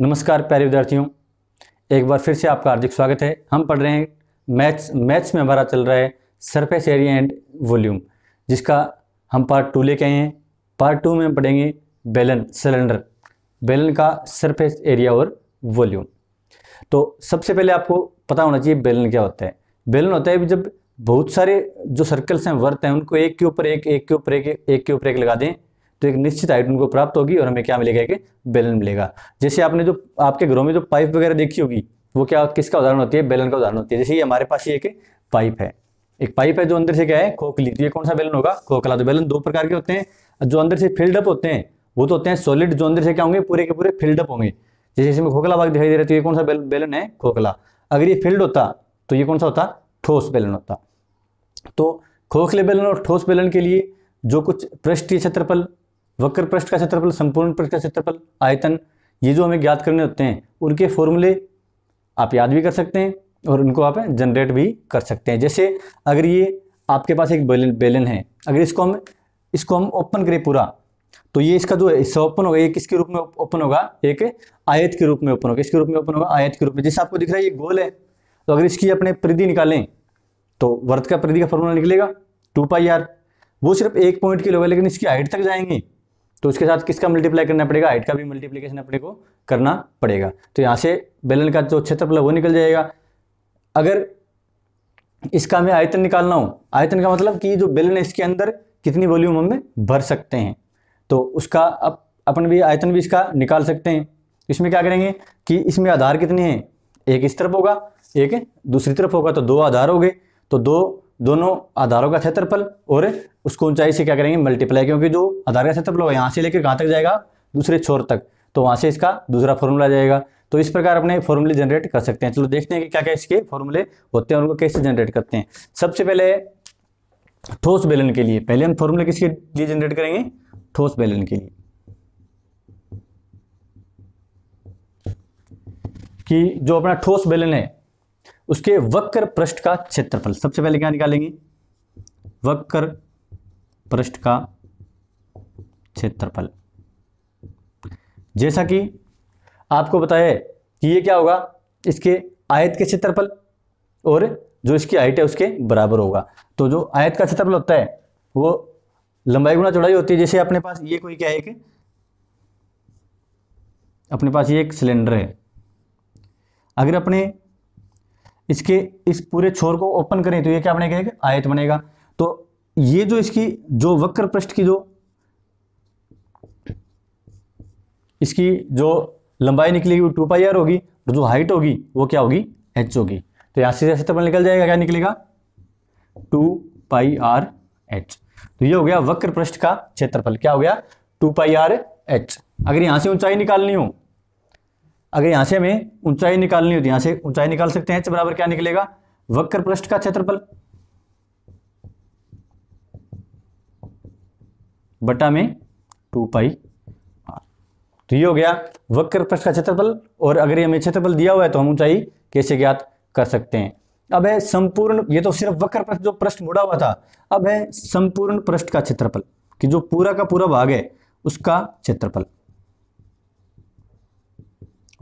नमस्कार प्यारे विद्यार्थियों एक बार फिर से आपका हार्दिक स्वागत है हम पढ़ रहे हैं मैथ्स मैथ्स में हमारा चल रहा है सरफेस एरिया एंड वॉल्यूम जिसका हम पार्ट टू लेके आए हैं पार्ट टू में पढ़ेंगे बेलन सिलेंडर बेलन का सरफेस एरिया और वॉल्यूम तो सबसे पहले आपको पता होना चाहिए बेलन क्या होता है बेलन होता है जब बहुत सारे जो सर्कल्स हैं वर्त हैं उनको एक के ऊपर एक एक के ऊपर एक एक के ऊपर एक लगा दें तो एक निश्चित हाइट उनको प्राप्त होगी और हमें क्या मिलेगा एक बेलन मिलेगा जैसे आपने जो आपके घरों में जो पाइप वगैरह देखी होगी वो क्या किसका उदाहरण होती है बेलन का उदाहरण होती है जैसे ये हमारे पास ये एक पाइप है एक पाइप है जो अंदर से क्या है खोखली तो ये कौन सा बेलन होगा खोखला तो बेलन दो प्रकार के होते हैं जो अंदर से फिल्डअप होते हैं वो तो होते हैं सॉलिड जो अंदर से क्या होंगे पूरे के पूरे फिल्डअप होंगे जैसे इसमें खोखला भाग दिखाई दे रहा है तो ये कौन सा बेलन है खोखला अगर ये फिल्ड होता तो ये कौन सा होता ठोस बेलन होता तो खोखले बेलन और ठोस बेलन के लिए जो कुछ पृष्ठीय क्षेत्रफल वक्र पृष्ठ का क्षेत्रफल संपूर्ण पृष्ठ का क्षेत्रफल आयतन ये जो हमें ज्ञात करने होते हैं उनके फॉर्मूले आप याद भी कर सकते हैं और उनको आप जनरेट भी कर सकते हैं जैसे अगर ये आपके पास एक बेलन बेलन है अगर इसको हम इसको हम ओपन करें पूरा तो ये इसका जो हिस्सा ओपन होगा ये किसके रूप में ओपन होगा एक आयत के रूप में ओपन होगा इसके रूप में ओपन होगा आयत के रूप में जैसे आपको दिख रहा है ये गोल है तो अगर इसकी अपने परिधि निकालें तो वर्त का परिधि का फॉर्मूला निकलेगा टू पाई आर वो सिर्फ एक पॉइंट के लोग लेकिन इसकी हाइट तक जाएंगे तो उसके साथ किसका मल्टीप्लाई करना पड़ेगा हाइट का भी मल्टीप्लीकेशन अपने को करना पड़ेगा तो यहाँ से बेलन का जो क्षेत्रफल वो निकल जाएगा अगर इसका हमें आयतन निकालना हो आयतन का मतलब कि जो बेलन है इसके अंदर कितनी वॉल्यूम हमें भर सकते हैं तो उसका अप, अपन भी आयतन भी इसका निकाल सकते हैं इसमें क्या करेंगे कि इसमें आधार कितने हैं एक इस तरफ होगा एक दूसरी तरफ होगा तो दो आधार हो गए तो दो दोनों आधारों का क्षेत्रफल और उसको ऊंचाई से क्या करेंगे मल्टीप्लाई क्योंकि जो आधार का क्षेत्रफल होगा यहाँ से लेकर कहाँ तक जाएगा दूसरे छोर तक तो वहाँ से इसका दूसरा फॉर्मूला जाएगा तो इस प्रकार अपने फॉर्मूले जनरेट कर सकते हैं चलो देखते हैं कि क्या क्या इसके फॉर्मूले होते हैं उनको कैसे जनरेट करते हैं सबसे पहले ठोस बेलन के लिए पहले हम फॉर्मूले किसके लिए जनरेट करेंगे ठोस बेलन के लिए कि जो अपना ठोस बेलन है उसके वक्र पृष्ठ का क्षेत्रफल सबसे पहले क्या निकालेंगे वक्र पृष्ठ का क्षेत्रफल जैसा कि आपको बताया कि ये क्या होगा इसके आयत के क्षेत्रफल और जो इसकी हाइट है उसके बराबर होगा तो जो आयत का क्षेत्रफल होता है वो लंबाई गुना चौड़ाई होती है जैसे अपने पास ये कोई क्या है कि अपने पास ये एक सिलेंडर है अगर अपने इसके इस पूरे छोर को ओपन करें तो ये क्या बनेगा एक आयत बनेगा तो ये जो इसकी जो वक्र पृष्ठ की जो इसकी जो लंबाई निकलेगी वो टू पाई आर होगी और जो हाइट होगी वो क्या होगी एच होगी तो यहाँ से जैसे तब निकल जाएगा क्या निकलेगा टू पाई आर एच तो ये हो गया वक्र पृष्ठ का क्षेत्रफल क्या हो गया टू पाई आर एच अगर यहाँ से ऊंचाई निकालनी हो अगर यहां से हमें ऊंचाई निकालनी होती है यहां से ऊंचाई निकाल सकते हैं बराबर क्या निकलेगा वक्र पृष्ठ का क्षेत्रफल बटा में टू पाई तो ये हो गया वक्र पृष्ठ का क्षेत्रफल और अगर ये हमें क्षेत्रफल दिया हुआ है तो हम ऊंचाई कैसे ज्ञात कर सकते हैं अब है संपूर्ण ये तो सिर्फ वक्र पृष्ठ जो पृष्ठ मुड़ा हुआ था अब है संपूर्ण पृष्ठ का क्षेत्रफल कि जो पूरा का पूरा भाग है उसका क्षेत्रफल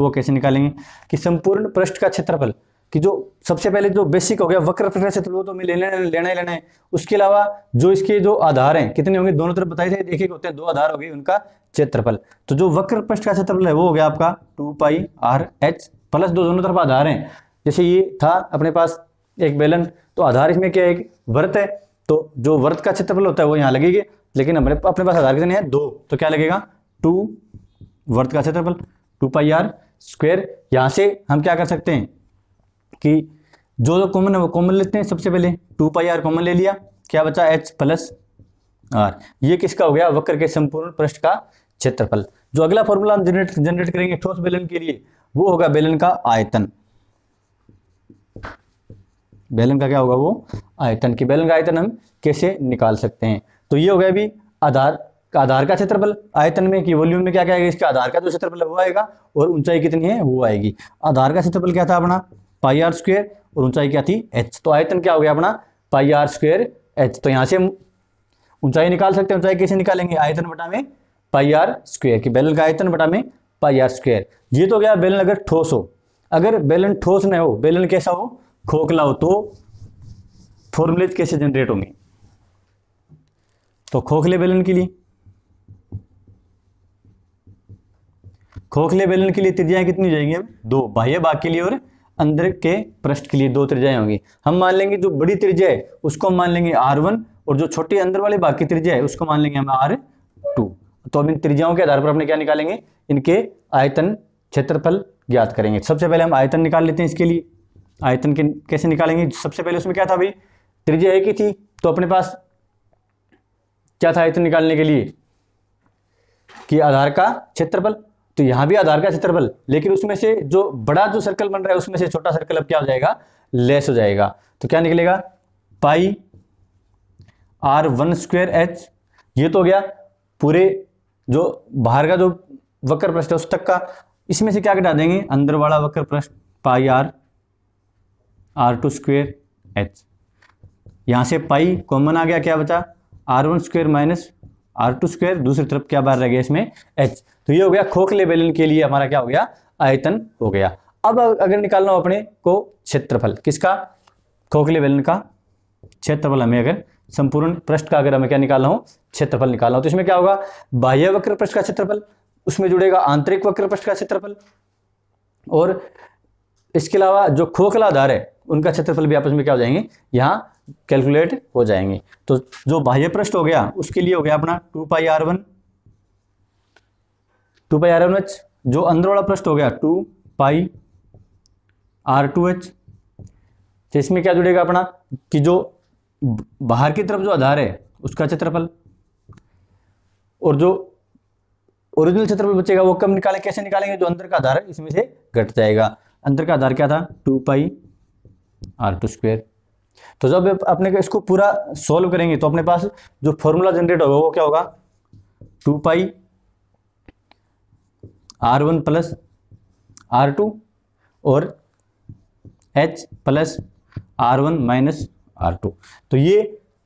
वो कैसे निकालेंगे कि संपूर्ण पृष्ठ का क्षेत्रफल कि जो सबसे पहले जो बेसिक हो गया वक्र पृष्ठ क्षेत्र तो वो तो हमें लेना लेना ही लेना है उसके अलावा जो इसके जो आधार हैं कितने होंगे दोनों तरफ बताए थे एक एक होते हैं दो आधार हो गए उनका क्षेत्रफल तो जो वक्र पृष्ठ का क्षेत्रफल है वो हो गया आपका two pi R H plus दो दोनों तरफ आधार है जैसे ये था अपने पास एक बेलन तो आधार इसमें क्या है एक वर्त है तो जो वर्त का क्षेत्रफल होता है वो यहाँ लगेगी लेकिन हमारे अपने पास आधार कितने हैं दो तो क्या लगेगा टू वर्त का क्षेत्रफल टू पाई आर स्क्वायर यहाँ से हम क्या कर सकते हैं कि जो जो कॉमन है वो कॉमन लेते हैं सबसे पहले टू पाई आर कॉमन ले लिया क्या बचा एच प्लस आर ये किसका हो गया वक्र के संपूर्ण पृष्ठ का क्षेत्रफल जो अगला फॉर्मूला हम जनरेट जनरेट करेंगे ठोस बेलन के लिए वो होगा बेलन का आयतन बेलन का क्या होगा वो आयतन की बेलन का आयतन हम कैसे निकाल सकते हैं तो ये हो गया अभी आधार का आधार का क्षेत्रफल आयतन में कि वॉल्यूम में क्या क्या आएगा इसका आधार का जो क्षेत्रफल वो आएगा और ऊंचाई कितनी है वो आएगी आधार का क्षेत्रफल क्या था अपना पाई आर स्क्वेयर और ऊंचाई क्या थी एच तो आयतन क्या हो गया अपना पाई आर स्क्वेयर एच तो यहाँ से ऊंचाई निकाल सकते हैं ऊंचाई कैसे निकालेंगे आयतन बटा में पाई आर स्क्वेयर की बेलन का आयतन बटा में पाई आर स्क्वेयर ये तो गया बेलन अगर ठोस हो अगर बेलन ठोस न हो बेलन कैसा हो खोखला हो तो फॉर्मुलेज कैसे जनरेट होंगे तो खोखले बेलन के लिए खोखले बेलन के लिए त्रिज्याएं कितनी हो जाएंगी दो बाह्य भाग के लिए और अंदर के पृष्ठ के लिए दो त्रिज्याएं होंगी हम मान लेंगे जो बड़ी त्रिज्या है उसको हम मान लेंगे आर वन और जो छोटे अंदर वाले भाग की त्रिज्या है उसको मान लेंगे हम आर टू तो अब इन त्रिज्याओं के आधार पर अपने क्या निकालेंगे इनके आयतन क्षेत्रफल ज्ञात करेंगे सबसे पहले हम आयतन निकाल लेते हैं इसके लिए आयतन के कैसे निकालेंगे सबसे पहले उसमें क्या था भाई त्रिज्या एक ही थी तो अपने पास क्या था आयतन निकालने के लिए कि आधार का क्षेत्रफल तो यहां भी आधार का क्षेत्रफल लेकिन उसमें से जो बड़ा जो सर्कल बन रहा है उसमें से छोटा सर्कल अब क्या हो जाएगा लेस हो जाएगा तो क्या निकलेगा pi are one square h ये तो हो गया पूरे जो बाहर का जो वक्र प्रश्न है उस तक का इसमें से क्या घटा देंगे अंदर वाला वक्र प्रश्न pi r r two square h यहां से पाई कॉमन आ गया क्या बचा r one square minus are two square दूसरी तरफ क्या बार रह गया इसमें एच तो ये हो गया खोखले बेलन के लिए हमारा क्या हो गया आयतन हो गया अब अगर निकालना हो अपने को क्षेत्रफल किसका खोखले बेलन का क्षेत्रफल हमें अगर संपूर्ण पृष्ठ का अगर हमें क्या निकालना हो क्षेत्रफल निकालना हो तो इसमें क्या होगा बाह्य वक्र पृष्ठ का क्षेत्रफल उसमें जुड़ेगा आंतरिक वक्र पृष्ठ का क्षेत्रफल और इसके अलावा जो खोखला धार है उनका क्षेत्रफल भी आपस में क्या हो जाएंगे यहाँ कैलकुलेट हो जाएंगे तो जो बाह्य पृष्ठ हो गया उसके लिए हो गया अपना two pi are one two pi are one h जो अंदर वाला पृष्ठ हो गया two pi r two H तो इसमें क्या जुड़ेगा अपना कि जो बाहर की तरफ जो आधार है उसका क्षेत्रफल और जो ओरिजिनल क्षेत्रफल बचेगा वो कब निकाले कैसे निकालेंगे जो अंदर का आधार है इसमें से घट जाएगा अंतर का आधार क्या था two pi r two square तो जब अपने इसको पूरा सॉल्व करेंगे तो अपने पास जो फॉर्मूला जनरेट होगा वो क्या होगा two pi are one plus are two और h plus are one minus are two तो ये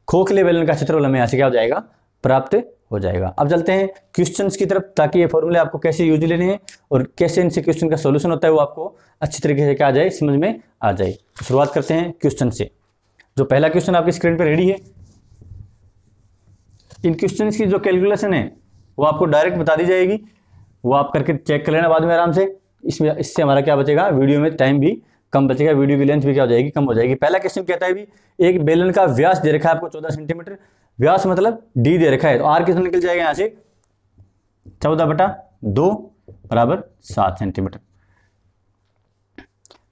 खोखले बेलन का क्षेत्रफल हमें यहाँ से क्या हो जाएगा प्राप्त हो जाएगा अब चलते हैं क्वेश्चंस की तरफ ताकि ये फॉर्मूले आपको कैसे यूज लेने हैं और कैसे इनसे क्वेश्चन का सोल्यूशन होता है वो आपको अच्छी तरीके से क्या आ जाए समझ में आ जाए तो शुरुआत करते हैं क्वेश्चन से जो पहला क्वेश्चन आपकी स्क्रीन पर रेडी है इन क्वेश्चन की जो कैलकुलेशन है वो आपको डायरेक्ट बता दी जाएगी वो आप करके चेक कर लेना बाद में आराम से इसमें इससे हमारा क्या बचेगा वीडियो में टाइम भी कम बचेगा वीडियो की लेंथ भी क्या हो जाएगी कम हो जाएगी पहला क्वेश्चन कहता है भी एक बेलन का व्यास दे रखा है आपको चौदह सेंटीमीटर व्यास मतलब डी दे रखा है तो आर कितना निकल जाएगा यहां से चौदह बटा दो बराबर सात सेंटीमीटर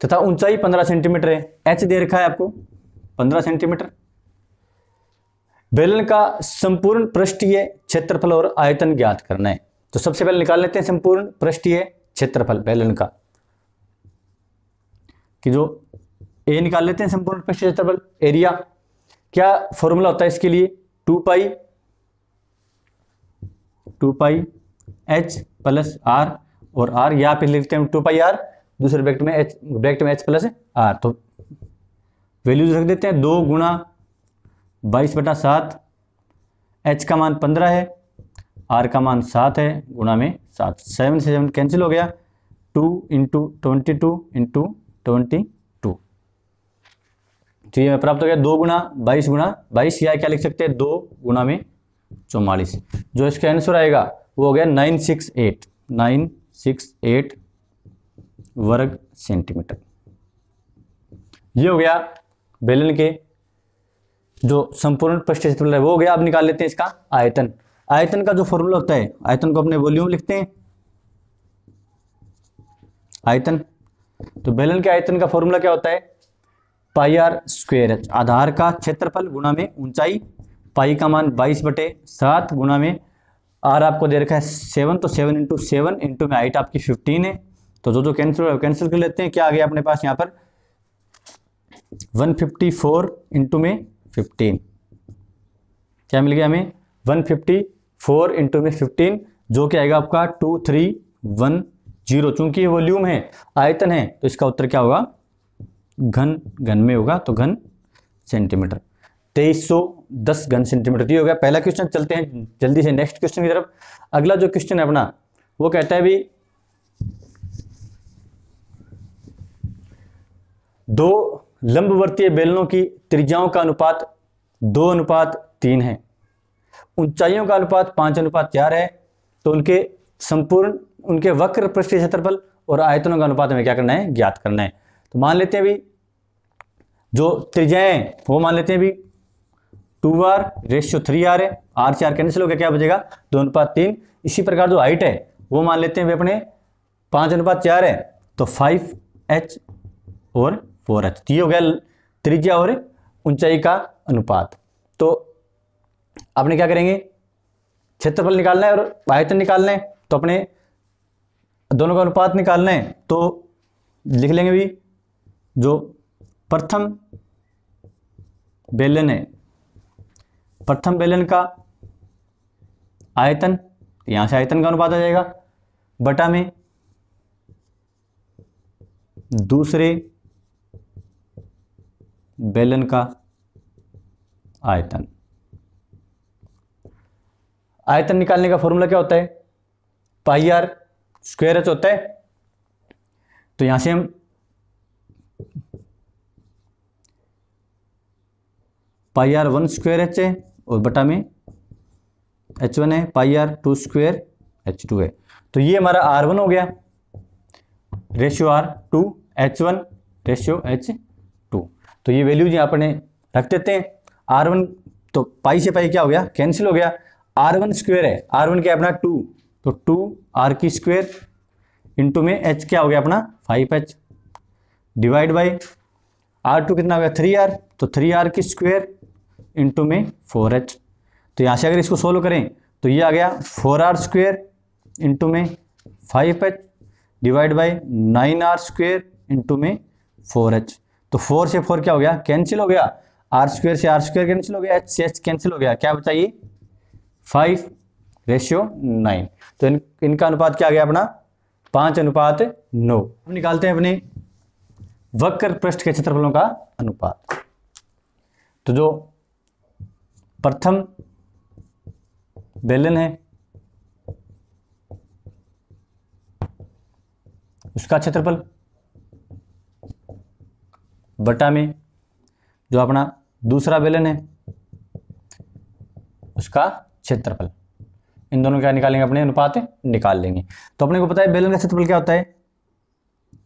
तथा ऊंचाई पंद्रह सेंटीमीटर है एच दे रखा है आपको पंद्रह सेंटीमीटर बेलन का संपूर्ण पृष्ठीय क्षेत्रफल और आयतन ज्ञात करना है तो सबसे पहले निकाल लेते हैं संपूर्ण पृष्ठीय क्षेत्रफल बेलन का कि जो ए निकाल लेते हैं संपूर्ण पृष्ठीय क्षेत्रफल एरिया क्या फॉर्मूला होता है इसके लिए two pi two pi h plus r और आर यहाँ पे लिखते हैं टू पाई आर दूसरे ब्रैकेट में एच ब्रैकेट में एच प्लस आर तो वैल्यूज रख देते हैं दो गुणा बाईस बटा सात एच का मान पंद्रह है आर का मान सात है गुणा में सात सेवन से सेवन कैंसिल हो गया two into twenty two into twenty तो में प्राप्त हो गया दो गुना बाईस गुना बाईस या क्या लिख सकते हैं दो गुना में चौवालीस जो इसका आंसर आएगा वो हो गया nine six eight nine six eight वर्ग सेंटीमीटर ये हो गया बेलन के जो संपूर्ण पृष्ठ क्षेत्रफल है वो हो गया आप निकाल लेते हैं इसका आयतन आयतन का जो फॉर्मूला होता है आयतन को अपने वॉल्यूम लिखते हैं आयतन तो बेलन के आयतन का फॉर्मूला क्या होता है पाई आर स्क्वेयर एच आधार का क्षेत्रफल गुणा में ऊंचाई पाई का मान बाईस बटे सात गुणा में आर आपको दे रखा है सेवन तो सेवन इंटू सेवन इंटू में हाइट आपकी फिफ्टीन है तो जो जो कैंसिल कैंसिल कर लेते हैं क्या आ गया अपने पास यहाँ पर वन फिफ्टी फोर इंटू में फिफ्टीन क्या मिल गया हमें वन फिफ्टी फोर इंटू में फिफ्टीन जो कि आएगा आपका टू थ्री वन जीरो चूंकि वॉल्यूम है आयतन है तो इसका उत्तर क्या होगा घन घन में होगा तो घन सेंटीमीटर तेईस सौ दस घन सेंटीमीटर तो ये हो गया पहला क्वेश्चन चलते हैं जल्दी से नेक्स्ट क्वेश्चन की तरफ अगला जो क्वेश्चन है अपना वो कहता है भी दो लंबवर्तीय बेलनों की त्रिज्याओं का अनुपात दो अनुपात तीन है ऊंचाइयों का अनुपात पांच अनुपात चार है तो उनके संपूर्ण उनके वक्र पृष्ठीय क्षेत्रफल और आयतनों का अनुपात हमें क्या करना है ज्ञात करना है तो मान लेते हैं अभी जो त्रिजय वो मान लेते हैं अभी two r ratio three r है आर चार कैंसिल हो गया क्या बचेगा दो अनुपात तीन इसी प्रकार जो हाइट है वो मान लेते हैं अपने पांच अनुपात चार है तो फाइव एच और फोर एच तो ये हो गया त्रिज्या और ऊंचाई का अनुपात तो आपने क्या करेंगे क्षेत्रफल निकालना है और आयतन निकालना है तो अपने दोनों का अनुपात निकालना है तो लिख लेंगे भी जो प्रथम बेलन है प्रथम बेलन का आयतन यहां से आयतन का अनुपात आ जाएगा बटा में दूसरे बेलन का आयतन आयतन निकालने का फॉर्मूला क्या होता है पाईआर स्क्वेयर एच होता है तो यहां से हम pi are one square h है और बटा में एच वन है pi r two square h two है तो ये हमारा आर वन हो गया ratio r two h one ratio h two तो ये वैल्यूज यहाँ पर रख देते हैं आर वन तो पाई से पाई क्या हो गया कैंसिल हो गया आर वन स्क्वेयर है आर वन क्या अपना टू तो टू आर की स्क्वेयर इंटू में एच क्या हो गया अपना five h divide by r two कितना हो गया थ्री आर तो थ्री आर की स्क्वेयर इंटू में फोर एच तो यहाँ से अगर इसको सोल्व करें तो ये आ गया फोर आर स्क्वेयर इंटू में five h divide by nine r square into में फोर एच तो फोर से फोर क्या हो गया कैंसिल हो गया आर स्क्वेयर से आर स्क्वेयर कैंसिल हो गया एच से एच कैंसिल हो गया क्या बताइए फाइव रेशियो नाइन तो इन, इनका अनुपात क्या आ गया अपना पाँच अनुपात नौ हम निकालते हैं अपने वक्र पृष्ठ के क्षेत्रफलों का अनुपात तो जो प्रथम बेलन है उसका क्षेत्रफल बटा में जो अपना दूसरा बेलन है उसका क्षेत्रफल इन दोनों क्या निकालेंगे अपने अनुपात निकाल लेंगे तो अपने को पता है बेलन का क्षेत्रफल क्या होता है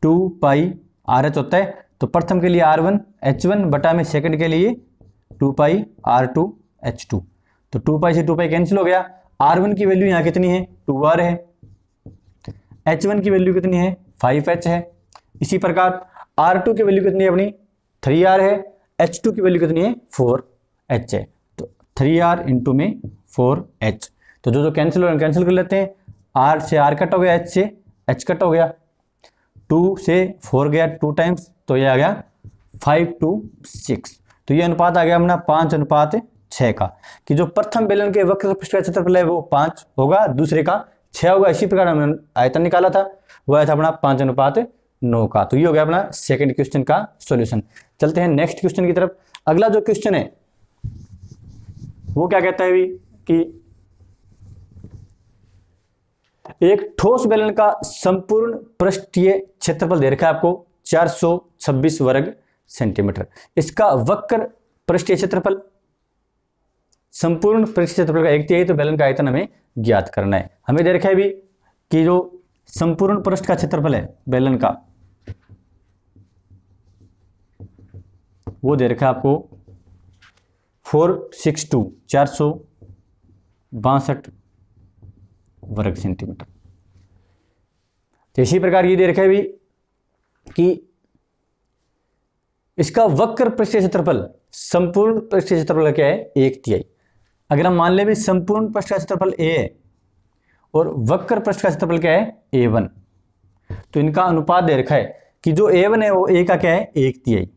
टू पाई आर एच होता है तो प्रथम के लिए आर वन एच वन बटा में सेकंड के लिए two pi r two h two तो टू पाई से टू पाई कैंसिल हो गया आर वन की वैल्यू यहाँ कितनी है टू आर है एच वन की वैल्यू कितनी है फाइव एच है इसी प्रकार आर टू की वैल्यू कितनी है अपनी थ्री आर है एच टू की वैल्यू कितनी है फोर एच है तो थ्री आर इंटू में फोर एच तो जो जो कैंसिल हो रहे हैं कैंसिल कर लेते हैं आर से आर कट हो गया एच से एच कट हो गया टू से फोर गया टू टाइम्स तो ये आ गया फाइव टू सिक्स तो ये अनुपात आ गया अपना पांच अनुपात छः का कि जो प्रथम बेलन के वक्र पृष्ठ का क्षेत्रफल है वो पाँच होगा दूसरे का छः होगा इसी प्रकार हमने आयतन निकाला था वह था अपना पाँच अनुपात नौ का तो ये हो गया अपना सेकंड क्वेश्चन का सॉल्यूशन चलते हैं नेक्स्ट क्वेश्चन की तरफ अगला जो क्वेश्चन है वो क्या कहता है भी कि एक ठोस बेलन का संपूर्ण पृष्ठीय क्षेत्रफल दे रखा है आपको 426 वर्ग सेंटीमीटर इसका वक्र पृष्ठीय क्षेत्रफल संपूर्ण पृष्ठ क्षेत्रफल का एक तिहाई तो बेलन का आयतन हमें ज्ञात करना है हमें दे रखा है भी कि जो संपूर्ण पृष्ठ का क्षेत्रफल है बेलन का वो दे रखा है आपको फोर सिक्स टू चार सौ बासठ वर्ग सेंटीमीटर तो इसी प्रकार ये दे रखा है भी कि इसका वक्र पृष्ठीय क्षेत्रफल संपूर्ण पृष्ठीय क्षेत्रफल क्या है एक तिहाई अगर हम मान ले भी संपूर्ण पृष्ठ का क्षेत्रफल ए है और वक्र पृष्ठ का क्षेत्रफल क्या है ए वन तो इनका अनुपात दे रखा है कि जो ए वन है वो ए का क्या है एक तिहाई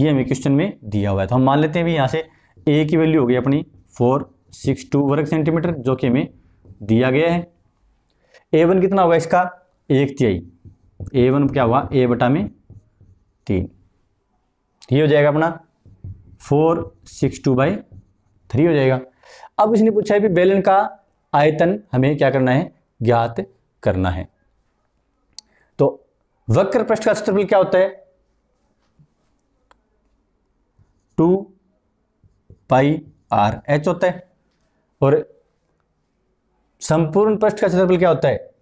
ये हमें क्वेश्चन में दिया हुआ है तो हम मान लेते हैं भी यहां से ए की वैल्यू हो गई अपनी फोर सिक्स टू वर्ग सेंटीमीटर जो कि हमें दिया गया है ए वन कितना होगा इसका एक तिहाई ए वन क्या हुआ ए बटा में तीन ये हो जाएगा अपना four six two by three हो जाएगा अब इसने पूछा है कि बेलन का आयतन हमें क्या करना है ज्ञात करना है तो वक्र पृष्ठ का क्षेत्रफल क्या होता है टू पाई आर एच होता है और संपूर्ण पृष्ठ का क्षेत्रफल क्या होता है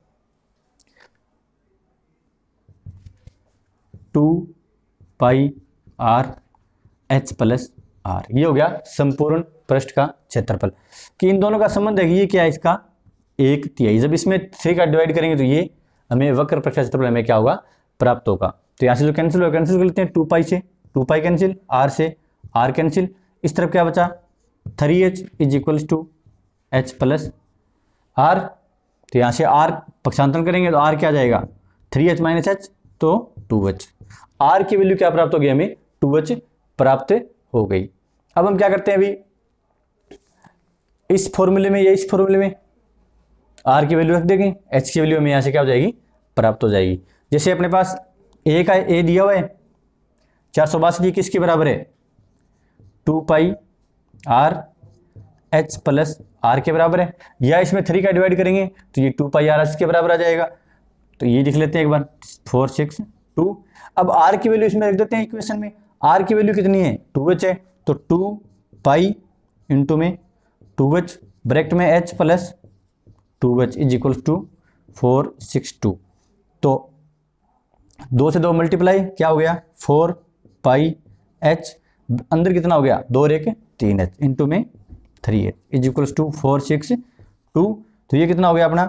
two pi R H plus r ये हो गया संपूर्ण पृष्ठ का क्षेत्रफल कि इन दोनों का संबंध है ये क्या है इसका एक तिहाई जब इसमें थ्री का डिवाइड करेंगे तो ये हमें वक्र पृष्ठ क्षेत्रफल हमें क्या होगा प्राप्त होगा तो यहाँ से जो कैंसिल होगा कैंसिल कर लेते हैं टू पाई से टू पाई कैंसिल आर से आर कैंसिल इस तरफ क्या बचा three H is equal to H plus are तो यहाँ से आर पक्षांतरण करेंगे तो आर क्या जाएगा थ्री एच माइनस एच तो टू एच आर की वैल्यू क्या प्राप्त होगी हमें टू एच प्राप्त हो गई अब हम क्या करते हैं अभी इस फॉर्मूले में या इस फॉर्मूले में आर की वैल्यू रख देंगे एच की वैल्यू हमें यहाँ से क्या हो जाएगी प्राप्त हो जाएगी जैसे अपने पास ए का ए दिया हुआ है चार सौ बासठ किसके बराबर है two pi R H plus R के बराबर है या इसमें थ्री का डिवाइड करेंगे तो ये टू पाई आर एच के बराबर आ जाएगा तो ये लिख लेते हैं एक बार फोर सिक्स टू अब आर की वैल्यू इसमें रख देते हैं इक्वेशन में आर की वैल्यू कितनी है टू एच है तो टू पाई इंटू में टू एच ब्रैकेट में H plus two H is equal to four six two तो दो से दो मल्टीप्लाई क्या हो गया फोर पाई एच अंदर कितना हो गया दो और एक तीन एच इंटू में three H is equal to four six two तो ये कितना हो गया अपना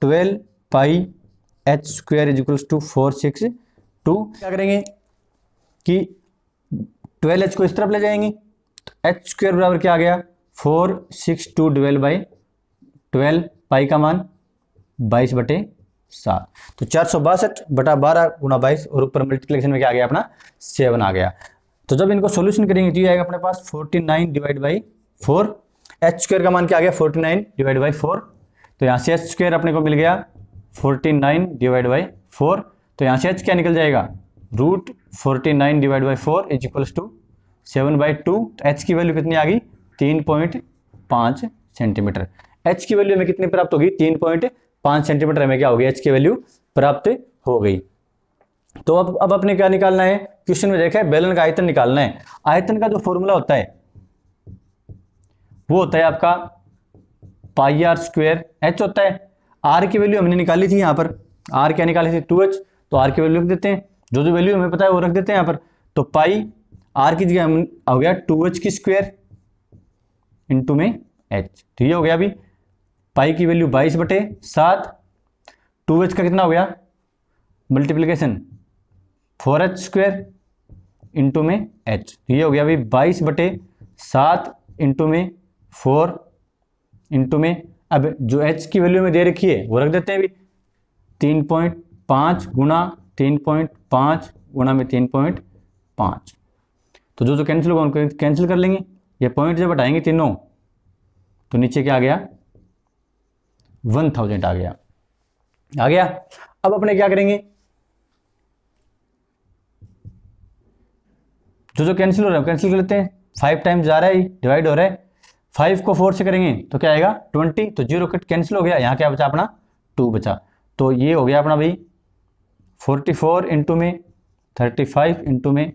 twelve pi H square is equal to four six two क्या करेंगे कि ट्वेल्व एच को इस तरफ ले जाएंगे तो एच स्क्वेयर बराबर क्या आ गया four six two twelve by twelve pi का मान बाईस बटे सात तो चार सौ बासठ बटा बारह गुना बाईस और ऊपर मल्टीप्लिकेशन में क्या आ गया अपना सेवन आ गया तो जब इनको सोल्यूशन करेंगे तो ये आएगा अपने पास forty nine divide by four H square का मान क्या आ गया forty nine divide by four तो यहाँ से एच स्क्वेयर अपने को मिल गया forty nine divide by four तो यहाँ से एच क्या निकल जाएगा root forty nine divide by four is equals to seven by two तो एच की वैल्यू कितनी आ गई तीन पॉइंट पाँच सेंटीमीटर एच की वैल्यू हमें कितनी प्राप्त होगी तीन पॉइंट पाँच सेंटीमीटर हमें क्या होगी एच की वैल्यू प्राप्त हो गई तो अब अब अपने क्या निकालना है क्वेश्चन में देखा है बेलन का आयतन निकालना है आयतन का जो फॉर्मूला होता है वो होता है आपका पाई आर स्क्वेयर एच होता है आर की वैल्यू हमने निकाली थी यहां पर आर क्या निकाली थी टू एच तो आर की वैल्यू लिख देते हैं जो जो वैल्यू हमें पता है वो रख देते हैं यहाँ पर तो पाई आर की जगह हम हो गया टू एच की स्क्वेयर इंटू में एच तो ये हो गया अभी पाई की वैल्यू बाईस बटे सात टू एच का कितना हो गया multiplication four H square into में एच ये हो गया अभी बाईस बटे सात इंटू में फोर इंटू में अब जो एच की वैल्यू में दे रखी है वो रख देते हैं अभी तीन पॉइंट पाँच गुना तीन पॉइंट पाँच गुणा में तीन पॉइंट पाँच तो जो जो कैंसिल होगा उनको कैंसिल कर लेंगे ये पॉइंट जब हटाएंगे तीनों तो नीचे क्या आ गया वन थाउजेंड आ गया आ गया अब अपने क्या करेंगे जो जो कैंसिल हो रहा है कैंसिल कर लेते हैं फाइव टाइम्स जा रहा है डिवाइड हो रहा है फाइव को फोर से करेंगे तो क्या आएगा ट्वेंटी तो जीरो कैंसिल हो गया यहाँ क्या बचा अपना टू बचा तो ये हो गया अपना भाई फोर्टी फोर इंटू में थर्टी फाइव इंटू में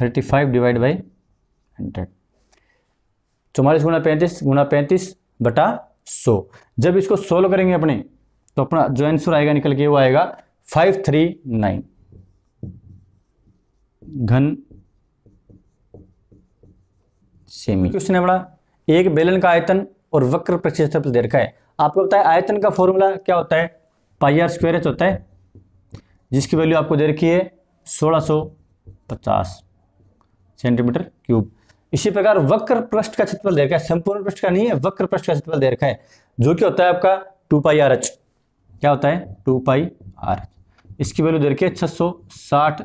thirty five divide by hundred चौवालीस गुना पैंतीस गुना पैंतीस बटा सो जब इसको सोल्व करेंगे अपने तो अपना जो आंसर आएगा निकल के वो आएगा फाइव थ्री नाइन घन सेमी क्वेश्चन है बड़ा एक बेलन का आयतन और वक्र प्रक्षेत्रफल दे रखा है आपको बताया आयतन का फॉर्मूला क्या होता है पाई आर स्क्वेयर होता है जिसकी वैल्यू आपको दे रखी है 1650 सेंटीमीटर क्यूब इसी प्रकार वक्र पृष्ठ का क्षेत्रफल दे रखा है संपूर्ण पृष्ठ का नहीं है वक्र पृष्ठ का क्षेत्रफल दे रखा है जो कि होता है आपका टू पाई आर एच क्या होता है टू पाई आर एच इसकी वैल्यू दे रखी है साठ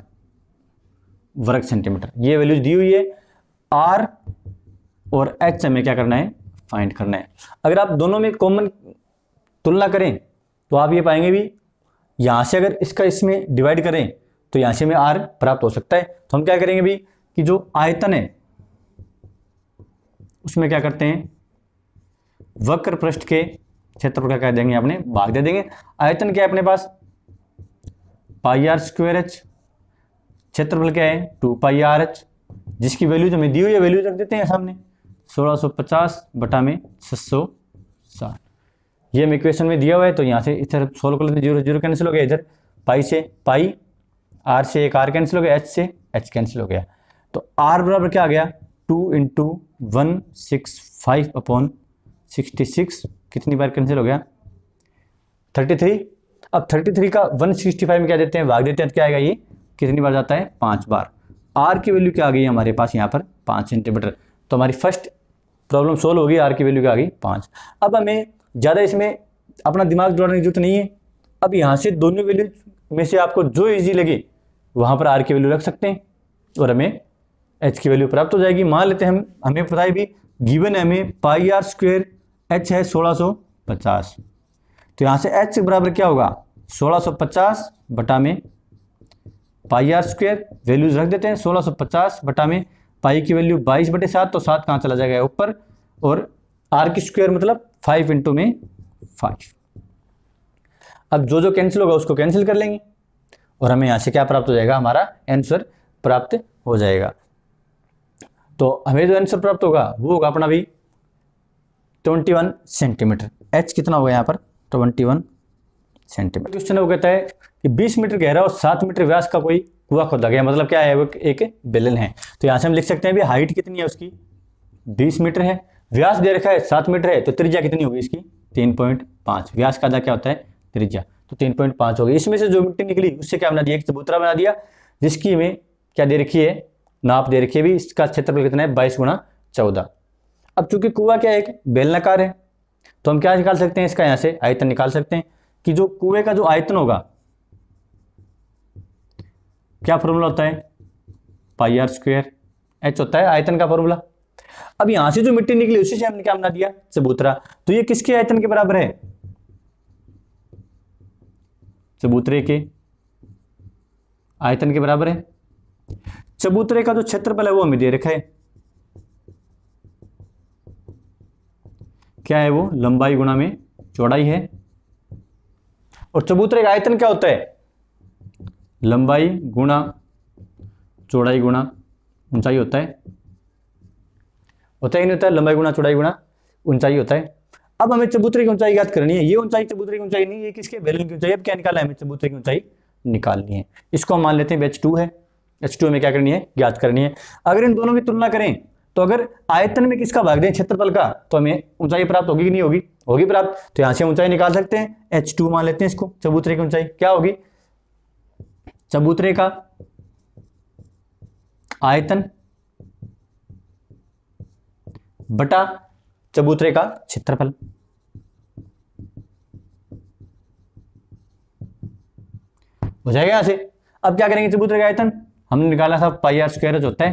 वर्ग सेंटीमीटर ये वैल्यू दी हुई है आर और एच हमें क्या करना है फाइंड करना है अगर आप दोनों में कॉमन तुलना करें तो आप ये पाएंगे भी यहाँ से अगर इसका इसमें डिवाइड करें तो यहाँ से हमें आर प्राप्त हो सकता है तो हम क्या करेंगे अभी कि जो आयतन है उसमें क्या करते हैं वक्र पृष्ठ के क्षेत्र का क्या देंगे अपने भाग दे देंगे आयतन क्या है अपने पास पाई आर स्क्वेयर एच क्षेत्रफल क्या है टू पाई आर एच जिसकी वैल्यू जो हमें दी हुई है वैल्यू रख देते हैं सामने सोलह सौ पचास बटा में छः सौ साठ ये हम इक्वेशन में दिया हुआ है तो यहाँ से इधर सोल्व कर लेते हैं जीरो जीरो कैंसिल हो गया इधर पाई से पाई आर से एक आर कैंसिल हो गया एच से एच कैंसिल हो गया तो आर बराबर क्या आ गया two into one six five upon sixty six कितनी बार कैंसिल हो गया थर्टी थ्री अब थर्टी थ्री का वन सिक्सटी फाइव में क्या देते हैं भाग देते हैं तो क्या आएगा ये कितनी बार जाता है पाँच बार आर की वैल्यू क्या आ गई हमारे पास यहाँ पर पाँच सेंटीमीटर तो हमारी फर्स्ट प्रॉब्लम सोल्व होगी आर की वैल्यू क्या आ गई पाँच अब हमें ज़्यादा इसमें अपना दिमाग दौड़ने की जरूरत नहीं है अब यहाँ से दोनों वैल्यू में से आपको जो ईजी लगे वहाँ पर आर की वैल्यू रख सकते हैं और हमें एच की वैल्यू प्राप्त हो जाएगी मान लेते हैं हम हमें पता है भी गिवन है हमें पाई आर स्क्वेयर एच है सोलह सौ पचास तो यहाँ से एच बराबर क्या होगा सोलह सौ पचास बटा में पाई आर स्क्वेयर वैल्यूज रख देते हैं सोलह सौ पचास बटा में पाई की वैल्यू बाईस बटे सात तो सात कहाँ चला जाएगा ऊपर और आर की स्क्वायर मतलब फाइव इंटू में फाइव अब जो जो कैंसिल होगा उसको कैंसिल कर लेंगे और हमें यहां से क्या प्राप्त हो जाएगा हमारा आंसर प्राप्त हो जाएगा तो हमें जो आंसर प्राप्त होगा वो होगा अपना भी ट्वेंटी वन सेंटीमीटर एच कितना होगा यहां पर ट्वेंटी वन सेंटीमीटर क्वेश्चन वो कहता है कि बीस मीटर गहरा और सात मीटर व्यास का कोई कुआ खोदा गया मतलब क्या है वो एक बेलन है तो यहां से हम लिख सकते हैं भी हाइट कितनी है उसकी बीस मीटर है व्यास दे रखा है सात मीटर है तो त्रिज्या कितनी होगी इसकी तीन पॉइंट पांच व्यास का आधा क्या होता है त्रिज्या तो तीन पॉइंट पांच होगी इसमें से जो मिट्टी निकली उससे क्या बना दिया एक चबूतरा बना दिया जिसकी में क्या दे रखी है नाप दे रखी है भी इसका क्षेत्रफल कितना है बाईस गुणा चौदह अब चूंकि कुआ क्या है एक बेलनाकार है तो हम क्या निकाल सकते हैं इसका यहां से आयतन निकाल सकते हैं कि जो कुएं का जो आयतन होगा क्या फॉर्मूला होता है पाई आर स्क्वेयर एच होता है आयतन का फॉर्मूला अब यहां से जो मिट्टी निकली उसी से हमने क्या बना दिया चबूतरा तो ये किसके आयतन के बराबर है चबूतरे के आयतन के बराबर है चबूतरे का जो क्षेत्रफल है वो हमें दे रखा है क्या है वो लंबाई गुणा में चौड़ाई है और चबूतरे का आयतन क्या होता है लंबाई गुणा चौड़ाई गुणा ऊंचाई होता है होता ही नहीं होता है लंबाई गुना चौड़ाई गुना ऊंचाई होता है अब हमें चबूतरे की ऊंचाई याद करनी है ये ऊंचाई चबूतरे की ऊंचाई नहीं ये किसके बेलन की ऊंचाई अब क्या निकालना है हमें चबूतरे की ऊंचाई निकालनी है इसको हम मान लेते हैं बेच टू है एच टू में क्या करनी है याद करनी है अगर इन दोनों की तुलना करें तो अगर आयतन में किसका भाग दें क्षेत्रफल का तो हमें ऊंचाई प्राप्त होगी कि नहीं होगी होगी प्राप्त तो यहां से ऊंचाई निकाल सकते हैं एच टू मान लेते हैं इसको चबूतरे की ऊंचाई क्या होगी चबूतरे का आयतन बटा चबूतरे का क्षेत्रफल हो जाएगा यहां से अब क्या करेंगे चबूतरे का आयतन हमने निकाला था पाई आर स्क्वायर होता है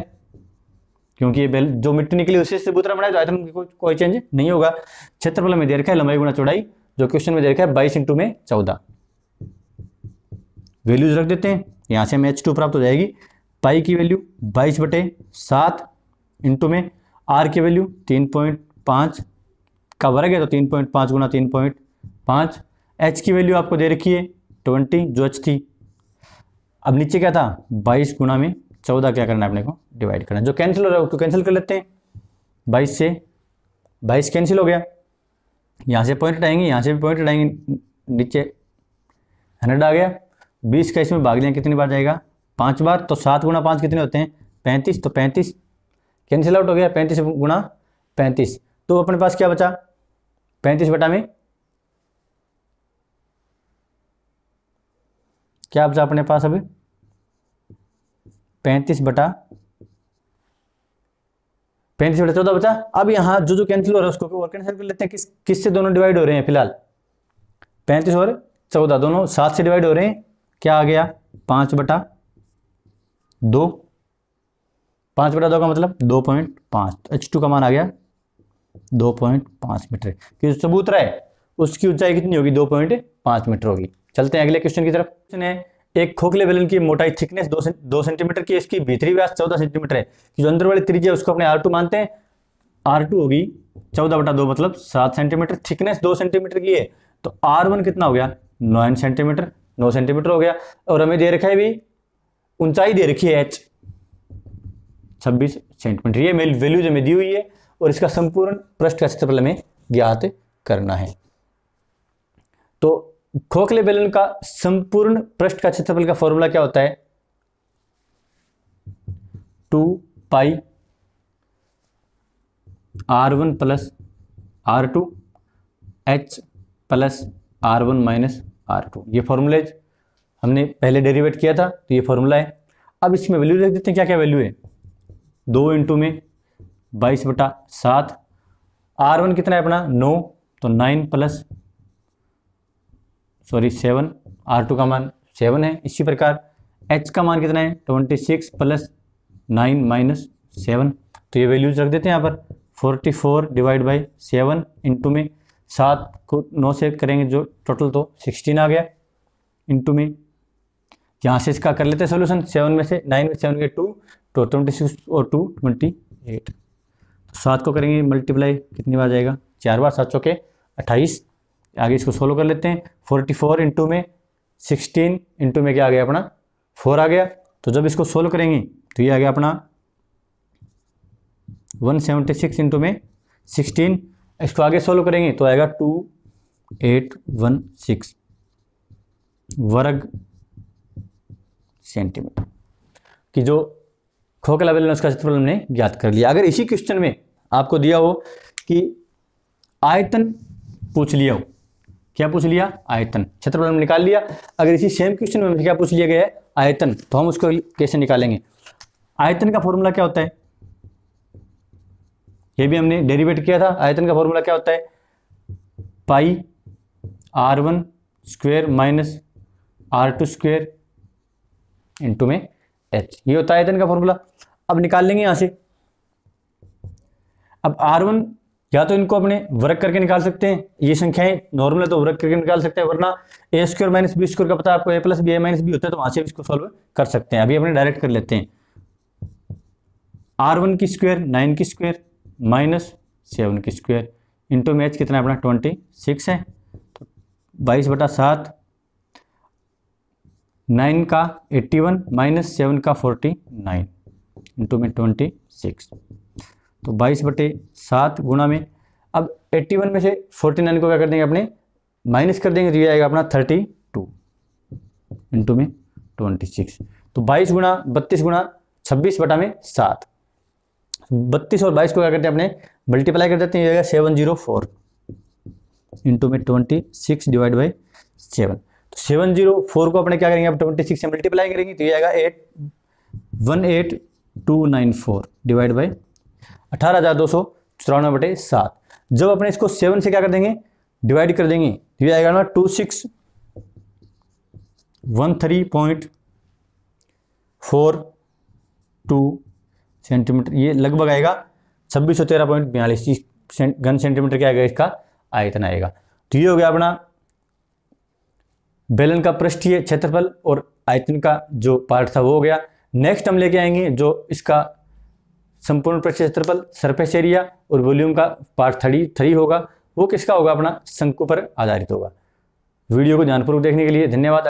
क्योंकि ये जो मिट्टी निकली उसी से चबूतरा बनाया तो आयतन को, कोई चेंज नहीं होगा क्षेत्रफल में दे रखा है लंबाई गुणा चौड़ाई जो क्वेश्चन में दे रखा है बाईस इंटू में चौदह वैल्यूज रख देते हैं यहां से हमें एच टू प्राप्त हो जाएगी पाई की वैल्यू बाईस बटे सात इंटू में आर की वैल्यू तीन पॉइंट पाँच का वर्ग है तो तीन पॉइंट पाँच गुना तीन पॉइंट पाँच एच की वैल्यू आपको दे रखी है ट्वेंटी जो एच थी अब नीचे क्या था बाईस गुना में चौदह क्या करना है अपने को डिवाइड करना जो कैंसिल हो रहा है उसको कैंसिल कर लेते हैं बाईस से बाईस कैंसिल हो गया यहाँ से पॉइंट हटाएंगे यहाँ से भी पॉइंट हटाएंगे नीचे हंड्रेड आ गया बीस का इसमें भाग लिया कितनी बार जाएगा पाँच बार तो सात गुना पाँच कितने होते हैं पैंतीस तो पैंतीस कैंसिल आउट हो गया पैंतीस गुणा पैंतीस तो अपने पास क्या बचा पैंतीस बटा में क्या बचा अपने पास अभी पैंतीस बटा पैंतीस बटा चौदह बचा अब यहां जो जो कैंसिल हो रहा है उसको और कैंसिल कर लेते हैं किस किस से दोनों डिवाइड हो रहे हैं फिलहाल पैंतीस और चौदह दोनों सात से डिवाइड हो रहे हैं क्या आ गया पांच बटा दो पांच बटा दो का मतलब दो पॉइंट पाँच एच तो टू का मान आ गया दो पॉइंट पांच मीटर सबूत रहा है उसकी ऊंचाई कितनी होगी दो पॉइंट पांच मीटर होगी चलते हैं अगले क्वेश्चन की तरफ क्वेश्चन है एक खोखले बेलन की मोटाई थिकनेस दो, से, दो सेंटीमीटर की इसकी भीतरी व्यास चौदह सेंटीमीटर है जो अंदर वाली त्रिज्या उसको अपने आर टू मानते हैं आर टू होगी चौदह बटा दो मतलब सात सेंटीमीटर थिकनेस दो सेंटीमीटर की है तो आर वन कितना हो गया नौ सेंटीमीटर नौ सेंटीमीटर हो गया और हमें दे रखा है भी ऊंचाई दे रखी है एच छब्बीस सेंटीमीटर ये मेल वैल्यूज हमें दी हुई है और इसका संपूर्ण पृष्ठ का क्षेत्रफल हमें ज्ञात करना है तो खोखले बेलन का संपूर्ण पृष्ठ का क्षेत्रफल का फॉर्मूला क्या होता है two pi are one plus are two H plus are one minus are two ये फॉर्मूलेज हमने पहले डेरिवेट किया था तो ये फॉर्मूला है अब इसमें वैल्यू देख देते हैं क्या क्या वैल्यू है दो इंटू में बाईस बटा सात आर वन कितना है अपना नौ तो nine plus sorry seven R two का मान सेवन है इसी प्रकार एच का मान कितना है twenty six plus nine minus seven तो ये वैल्यूज रख देते हैं यहाँ पर forty four divide by seven into में सात को नौ से करेंगे जो टोटल तो सिक्सटीन आ गया इंटू में यहाँ से इसका कर लेते हैं सोल्यूशन सेवन में से नाइन में सेवन के टू तो ट्वेंटी सिक्स और टू ट्वेंटी एट तो सात को करेंगे मल्टीप्लाई कितनी बार जाएगा चार बार सात चौके अट्ठाईस आगे इसको सोलो कर लेते हैं फोर्टी फोर इंटू में सिक्सटीन इंटू में क्या आ गया अपना फोर आ गया तो जब इसको सोल्व करेंगे तो ये आ गया अपना वन सेवेंटी सिक्स इंटू में सिक्सटीन इसको आगे सोल्व करेंगे तो आएगा टू एट वन सिक्स वर्ग सेंटीमीटर कि जो खोखला बेलन उसका क्षेत्रफल हमने ज्ञात कर लिया अगर इसी क्वेश्चन में आपको दिया हो कि आयतन पूछ लिया हो क्या पूछ लिया आयतन क्षेत्रफल हमने निकाल लिया अगर इसी सेम क्वेश्चन में क्या पूछ लिया गया है आयतन तो हम उसको कैसे निकालेंगे आयतन का फॉर्मूला क्या होता है ये भी हमने डेरिवेट किया था आयतन का फॉर्मूला क्या होता है pi are one square minus are two square into में एच ये होता है आयतन का फॉर्मूला अब निकाल लेंगे यहां से अब आर वन या तो इनको अपने वर्क करके निकाल सकते हैं ये संख्याएं नॉर्मल है तो वर्क करके निकाल सकते हैं वरना A square minus B square का पता आपको A plus B A minus B होता है तो वहां से इसको सॉल्व कर सकते हैं अभी अपने डायरेक्ट कर लेते हैं आर वन की स्क्वेयर नाइन की स्क्वेयर माइनस सेवन की स्क्वेयर इंटू मैच कितना अपना ट्वेंटी सिक्स है तो बाईस बटा सात नाइन का एट्टी वन माइनस सेवन का फोर्टी नाइन इंटू में ट्वेंटी सिक्स तो बाईस बटे सात गुणा में अब एट्टी वन में से फोर्टी नाइन को क्या कर देंगे अपने माइनस कर देंगे तो ये आएगा अपना थर्टी टू इंटू में ट्वेंटी सिक्स तो बाईस गुणा बत्तीस गुणा छब्बीस बटा में सात बत्तीस और बाईस को क्या करते हैं अपने मल्टीप्लाई कर देते हैं ये आएगा सेवन जीरो फोर इंटू में twenty six divide by seven तो सेवन जीरो फोर को अपने क्या करेंगे अब ट्वेंटी सिक्स से मल्टीप्लाई करेंगे तो ये आएगा eight one eight two nine four divide by अठारह हज़ार दो सौ चौरानवे बटे सात जब अपने इसको सेवन से क्या कर देंगे डिवाइड कर देंगे तो ये आएगा two six one three point four two centimetre ये लगभग आएगा छब्बीस सौ तेरह पॉइंट बयालीस घन सेंटीमीटर क्या आएगा इसका आयतन आएगा तो ये हो गया अपना बेलन का पृष्ठीय क्षेत्रफल और आयतन का जो पार्ट था वो हो गया नेक्स्ट हम लेके आएंगे जो इसका संपूर्ण क्षेत्रफल सरफेस एरिया और वॉल्यूम का पार्ट थ्री थ्री होगा वो किसका होगा अपना शंकु पर आधारित होगा वीडियो को ध्यानपूर्वक देखने के लिए धन्यवाद